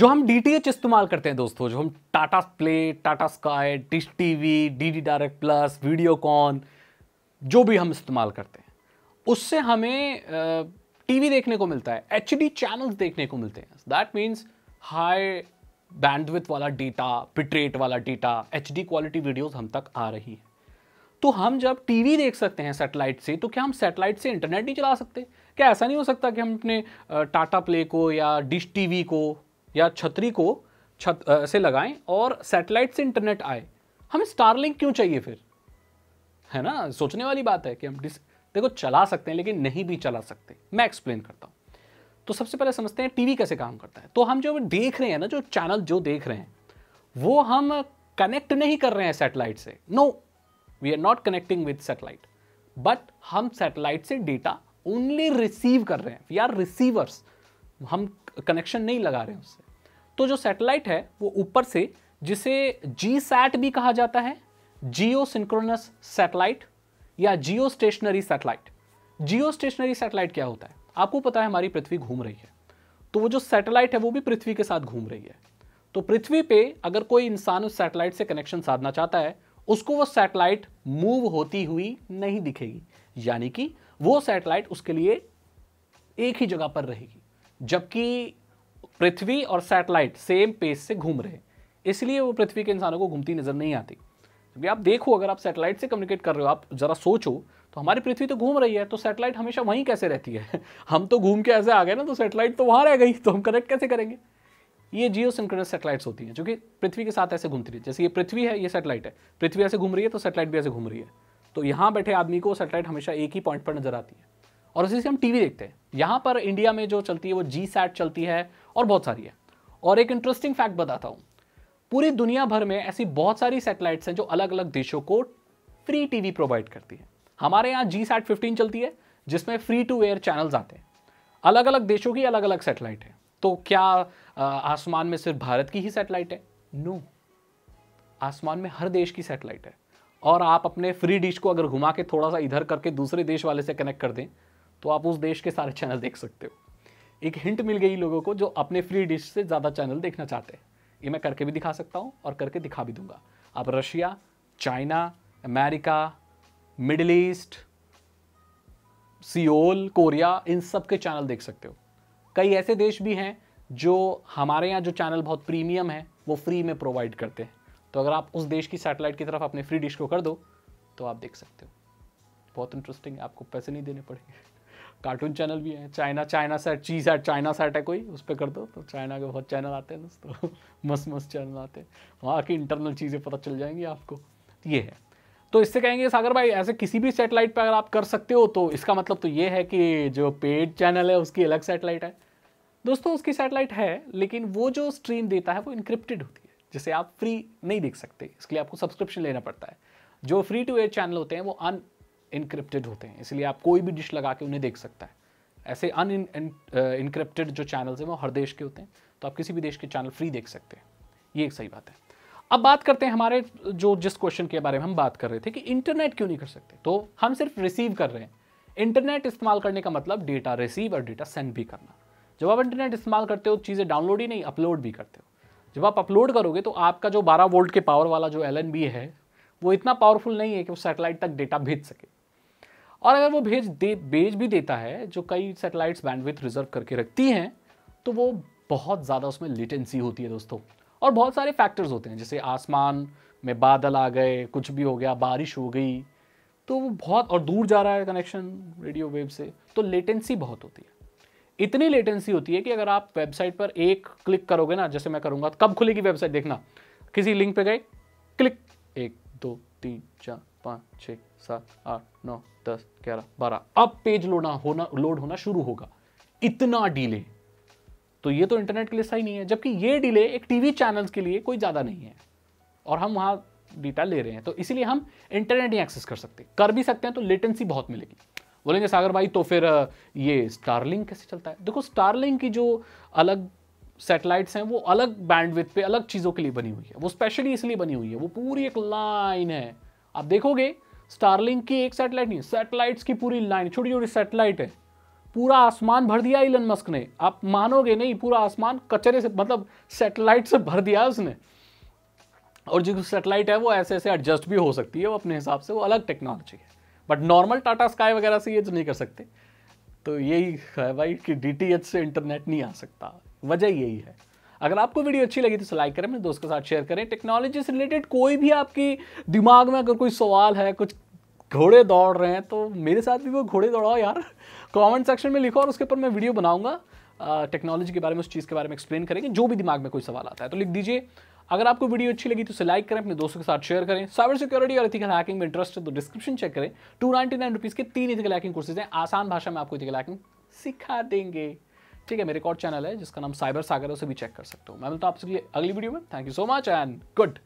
जो हम डी इस्तेमाल करते हैं दोस्तों जो हम Tata Play Tata Sky Dish TV D D direct plus Videocon जो भी हम इस्तेमाल करते हैं उससे हमें टीवी देखने को मिलता है एच डी चैनल्स देखने को मिलते हैं दैट मीन्स हाई बैंडविथ वाला डेटा पिट्रेट वाला data H D quality videos हम तक आ रही हैं तो हम जब टीवी देख सकते हैं सैटेलाइट से तो क्या हम सेटेलाइट से इंटरनेट नहीं चला सकते क्या ऐसा नहीं हो सकता कि हम अपने टाटा प्ले को या डिश टीवी को या छतरी को छत से लगाएं और सैटेलाइट से इंटरनेट आए हमें स्टारलिंक क्यों चाहिए फिर है ना सोचने वाली बात है कि हम डिस देखो चला सकते हैं लेकिन नहीं भी चला सकते मैं एक्सप्लेन करता हूँ तो सबसे पहले समझते हैं टीवी कैसे काम करता है तो हम जो देख रहे हैं ना जो चैनल जो देख रहे हैं वो हम कनेक्ट नहीं कर रहे हैं सैटेलाइट से no we are not connecting with satellite but हम सैटेलाइट से डेटा ओनली रिसीव कर रहे हैं वी आर रिसीवर्स हम कनेक्शन नहीं लगा रहे हैं उससे तो जो सैटेलाइट है वो ऊपर से जिसे जी सैट भी कहा जाता है जियो सिंक्रोनस सैटेलाइट या geostationary satellite geostationary satellite क्या होता है आपको पता है हमारी पृथ्वी घूम रही है तो वो जो सैटेलाइट है वो भी पृथ्वी के साथ घूम रही है तो पृथ्वी पे अगर कोई इंसान उस सैटेलाइट से कनेक्शन साधना चाहता है उसको वो सैटेलाइट मूव होती हुई नहीं दिखेगी यानी कि वो सैटेलाइट उसके लिए एक ही जगह पर रहेगी जबकि पृथ्वी और सैटेलाइट सेम पेस से घूम रहे हैं इसलिए वो पृथ्वी के इंसानों को घूमती नज़र नहीं आती क्योंकि आप देखो अगर आप सैटेलाइट से कम्युनिकेट कर रहे हो आप ज़रा सोचो तो हमारी पृथ्वी तो घूम रही है तो सैटेलाइट हमेशा वहीं कैसे रहती है हम तो घूम के ऐसे आ गए ना तो सैटेलाइट तो वहाँ रह गई तो हम कनेक्ट कैसे करेंगे ये जियो सिंक्रोनस सैटेलाइट्स होती हैं जो कि पृथ्वी के साथ ऐसे घूमती है जैसे ये पृथ्वी है ये सैटेलाइट है पृथ्वी ऐसे घूम रही है तो सैटेलाइट भी ऐसे घूम रही है तो यहाँ बैठे आदमी को सैटेलाइट हमेशा एक ही पॉइंट पर नजर आती है और उसी से हम टीवी देखते हैं यहाँ पर इंडिया में जो चलती है वो जी सैट चलती है और बहुत सारी है और एक इंटरेस्टिंग फैक्ट बताता हूँ पूरी दुनिया भर में ऐसी बहुत सारी सैटेलाइट्स हैं जो अलग अलग देशों को फ्री टीवी प्रोवाइड करती है हमारे यहाँ जी सैट फिफ्टीन चलती है जिसमें फ्री टू एयर चैनल्स आते हैं अलग अलग देशों की अलग अलग सेटेलाइट है तो क्या आसमान में सिर्फ भारत की ही सेटेलाइट है नो आसमान में हर देश की सेटेलाइट है और आप अपने फ्री डिश को अगर घुमा के थोड़ा सा इधर करके दूसरे देश वाले से कनेक्ट कर दें तो आप उस देश के सारे चैनल देख सकते हो एक हिंट मिल गई लोगों को जो अपने फ्री डिश से ज़्यादा चैनल देखना चाहते हैं ये मैं करके भी दिखा सकता हूँ और करके दिखा भी दूंगा आप Russia China America Middle East Seoul Korea इन सब के चैनल देख सकते हो कई ऐसे देश भी हैं जो हमारे यहाँ जो चैनल बहुत प्रीमियम है वो फ्री में प्रोवाइड करते हैं तो अगर आप उस देश की सैटेलाइट की तरफ अपने फ्री डिश को कर दो तो आप देख सकते हो बहुत इंटरेस्टिंग है आपको पैसे नहीं देने पड़ेंगे कार्टून चैनल भी हैं चाइना चाइना सेट चीज सेट चाइना सेट है कोई उस पर कर दो तो चाइना के बहुत चैनल आते हैं दोस्तों मस्त मस्त चैनल आते हैं वहाँ की इंटरनल चीज़ें पता चल जाएंगी आपको ये है तो इससे कहेंगे सागर भाई ऐसे किसी भी सेटेलाइट पर अगर आप कर सकते हो तो इसका मतलब तो ये है कि जो पेड चैनल है उसकी अलग सेटेलाइट है दोस्तों उसकी सेटेलाइट है लेकिन वो जो स्ट्रीम देता है वो इनक्रिप्टेड होती है जिसे आप फ्री नहीं देख सकते इसके लिए आपको सब्सक्रिप्शन लेना पड़ता है जो फ्री टू एयर चैनल होते हैं वो अन इनक्रिप्टेड होते हैं इसलिए आप कोई भी डिश लगा के उन्हें देख सकता है ऐसे अन इनक्रिप्टेड uh, जो चैनल्स हैं वो हर देश के होते हैं तो आप किसी भी देश के चैनल फ्री देख सकते हैं ये एक सही बात है अब बात करते हैं हमारे जो जिस क्वेश्चन के बारे में हम बात कर रहे थे कि इंटरनेट क्यों नहीं कर सकते तो हम सिर्फ रिसीव कर रहे हैं इंटरनेट इस्तेमाल करने का मतलब डेटा रिसीव और डेटा सेंड भी करना जब आप इंटरनेट इस्तेमाल करते हो चीज़ें डाउनलोड ही नहीं अपलोड भी करते हो जब आप अपलोड करोगे तो आपका जो 12 वोल्ट के पावर वाला जो एल है वो इतना पावरफुल नहीं है कि वो सैटेलाइट तक डेटा भेज सके और अगर वो भेज दे भेज भी देता है जो कई सैटेलाइट्स बैंडविथ रिजर्व करके रखती हैं तो वो बहुत ज़्यादा उसमें लेटेंसी होती है दोस्तों और बहुत सारे फैक्टर्स होते हैं जैसे आसमान में बादल आ गए कुछ भी हो गया बारिश हो गई तो वो बहुत और दूर जा रहा है कनेक्शन रेडियो वेव से तो लेटेंसी बहुत होती है इतनी लेटेंसी होती है कि अगर आप वेबसाइट पर एक क्लिक करोगे ना जैसे मैं करूँगा कब खुलेगी वेबसाइट देखना किसी लिंक पे गए क्लिक एक दो तीन चार पाँच छः सात आठ नौ दस ग्यारह बारह अब पेज लोडा होना लोड होना शुरू होगा इतना डिले तो ये तो इंटरनेट के लिए सही नहीं है जबकि ये डिले एक टीवी चैनल्स के लिए कोई ज़्यादा नहीं है और हम वहां डेटा ले रहे हैं तो इसीलिए हम इंटरनेट ही एक्सेस कर सकते कर भी सकते हैं तो लेटेंसी बहुत मिलेगी बोलेंगे सागर भाई तो फिर ये स्टारलिंग कैसे चलता है देखो स्टारलिंग की जो अलग सेटेलाइट्स हैं वो अलग बैंडविथ पे अलग चीज़ों के लिए बनी हुई है वो स्पेशली इसलिए बनी हुई है वो पूरी एक लाइन है आप देखोगे स्टारलिंक की एक सैटेलाइट नहीं सैटेलाइट्स की पूरी लाइन छोटी छोटी सैटेलाइट है पूरा आसमान भर दिया इलन मस्क ने आप मानोगे नहीं पूरा आसमान कचरे से मतलब सैटेलाइट से भर दिया उसने और जो सैटेलाइट है वो ऐसे ऐसे एडजस्ट भी हो सकती है वो अपने हिसाब से वो अलग टेक्नोलॉजी है बट नॉर्मल टाटा स्काई वगैरह से ये तो नहीं कर सकते तो यही है भाई कि डी से इंटरनेट नहीं आ सकता वजह यही है अगर आपको वीडियो अच्छी लगी तो लाइक करें अपने दोस्त के साथ शेयर करें टेक्नोलॉजी से रिलेटेड कोई भी आपकी दिमाग में अगर कोई सवाल है कुछ घोड़े दौड़ रहे हैं तो मेरे साथ भी वो घोड़े दौड़ाओ यार कमेंट सेक्शन में लिखो और उसके ऊपर मैं वीडियो बनाऊंगा टेक्नोलॉजी के बारे में उस चीज़ के बारे में एक्सप्लेन करेंगे जो भी दिमाग में कोई सवाल आता है तो लिख दीजिए अगर आपको वीडियो अच्छी लगी तो उसे लाइक करें अपने दोस्तों के साथ शेयर करें साइबर सिक्योरिटी और इथिकल हैकिंग में इंटरेस्ट है तो डिस्क्रिप्शन चेक करें टू नाइनटी नाइन रुपीज़ के तीन इथिकल हैकिंग कोर्सेज हैं आसान भाषा में आपको इथिकल हैकिंग सिखा देंगे ठीक है मेरे एक और चैनल है जिसका नाम साइबर सागर है उसे भी चेक कर सकते हो मैं मिलता हूँ आपसे अगली वीडियो में thank you so much and good